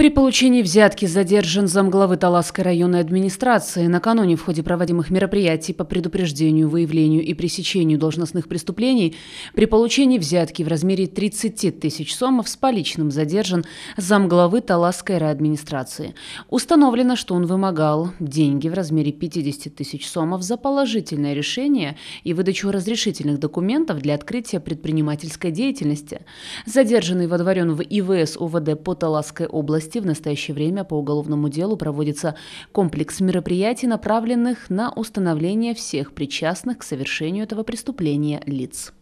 При получении взятки задержан замглавы Таласской районной администрации. Накануне в ходе проводимых мероприятий по предупреждению, выявлению и пресечению должностных преступлений при получении взятки в размере 30 тысяч сомов с поличным задержан замглавы Таласской администрации. Установлено, что он вымогал деньги в размере 50 тысяч сомов за положительное решение и выдачу разрешительных документов для открытия предпринимательской деятельности. Задержанный водворен в ИВС ОВД по Таласской области области в настоящее время по уголовному делу проводится комплекс мероприятий, направленных на установление всех причастных к совершению этого преступления лиц.